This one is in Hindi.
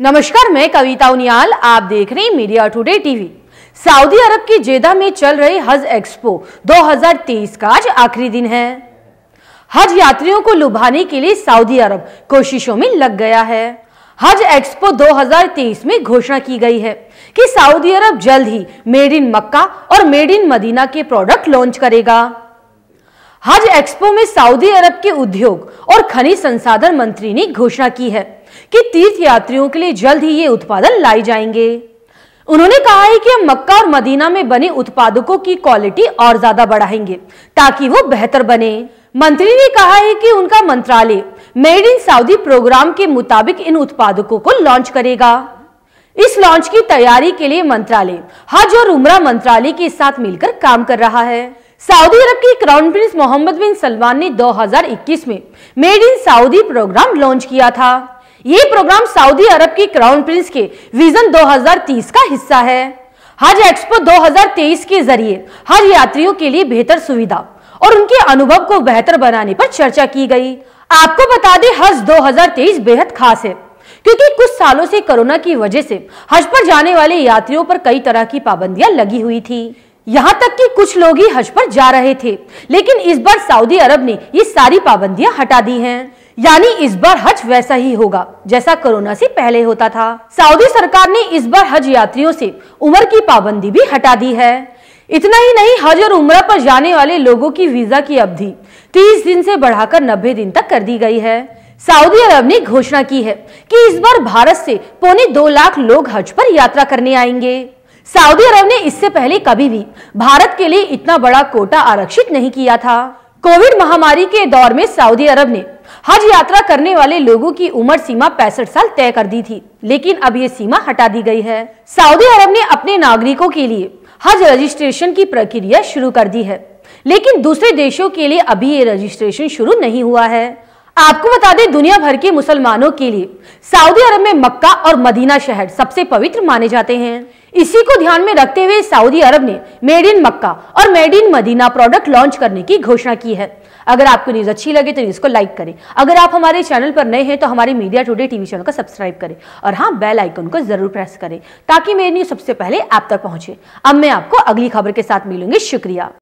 नमस्कार मैं कविता उनियाल आप देख रहे हैं मीडिया टुडे टीवी सऊदी अरब के जेदा में चल रहे हज एक्सपो 2023 का आज आखिरी दिन है हज यात्रियों को लुभाने के लिए सऊदी अरब कोशिशों में लग गया है हज एक्सपो 2023 में घोषणा की गई है कि सऊदी अरब जल्द ही मेड इन मक्का और मेड इन मदीना के प्रोडक्ट लॉन्च करेगा हज एक्सपो में सऊदी अरब के उद्योग और खनिज संसाधन मंत्री ने घोषणा की है कि तीर्थ यात्रियों के लिए जल्द ही ये उत्पादन लाए जाएंगे उन्होंने कहा है कि हम मक्का और मदीना में बने उत्पादकों की क्वालिटी और ज्यादा बढ़ाएंगे ताकि वो बेहतर बने मंत्री ने कहा है कि उनका मंत्रालय मेड इन सऊदी प्रोग्राम के मुताबिक इन उत्पादकों को लॉन्च करेगा इस लॉन्च की तैयारी के लिए मंत्रालय हज और उमरा मंत्रालय के साथ मिलकर काम कर रहा है सऊदी अरब के crown prince Mohammed bin Salman ने 2021 में made in Saudi programme launch किया था ये प्रोग्राम सऊदी अरब के क्राउन प्रिंस के विजन 2030 का हिस्सा है हज एक्सपो 2023 के जरिए हज यात्रियों के लिए बेहतर सुविधा और उनके अनुभव को बेहतर बनाने पर चर्चा की गई आपको बता दें हज 2023 बेहद खास है क्योंकि कुछ सालों से कोरोना की वजह से हज पर जाने वाले यात्रियों पर कई तरह की पाबंदियां लगी हुई थी यहाँ तक कि कुछ लोग ही हज पर जा रहे थे लेकिन इस बार सऊदी अरब ने ये सारी पाबंदियां हटा दी हैं यानी इस बार हज वैसा ही होगा जैसा कोरोना से पहले होता था सऊदी सरकार ने इस बार हज यात्रियों से उम्र की पाबंदी भी हटा दी है इतना ही नहीं हज और उम्र पर जाने वाले लोगों की वीजा की अवधि 30 दिन से बढ़ाकर 90 दिन तक कर दी गई है सऊदी अरब ने घोषणा की है कि इस बार भारत से पौने दो लाख लोग हज पर यात्रा करने आएंगे सऊदी अरब ने इससे पहले कभी भी भारत के लिए इतना बड़ा कोटा आरक्षित नहीं किया था कोविड महामारी के दौर में सऊदी अरब ने हज यात्रा करने वाले लोगों की उम्र सीमा पैंसठ साल तय कर दी थी लेकिन अब ये सीमा हटा दी गई है सऊदी अरब ने अपने नागरिकों के लिए हज रजिस्ट्रेशन की प्रक्रिया शुरू कर दी है लेकिन दूसरे देशों के लिए अभी ये रजिस्ट्रेशन शुरू नहीं हुआ है आपको बता दें दुनिया भर के मुसलमानों के लिए सऊदी अरब में मक्का और मदीना शहर सबसे पवित्र माने जाते हैं इसी को ध्यान में रखते हुए सऊदी अरब ने मेड इन मक्का और made in Medina product launch करने की घोषणा की है अगर आपको न्यूज अच्छी लगे तो न्यूज को लाइक करें अगर आप हमारे चैनल पर नए हैं तो हमारे मीडिया टुडे टीवी चैनल को सब्सक्राइब करें और हाँ बेल आइकन को जरूर प्रेस करें ताकि मेरी न्यूज सबसे पहले आप तक पहुंचे अब मैं आपको अगली खबर के साथ मिलूंगी शुक्रिया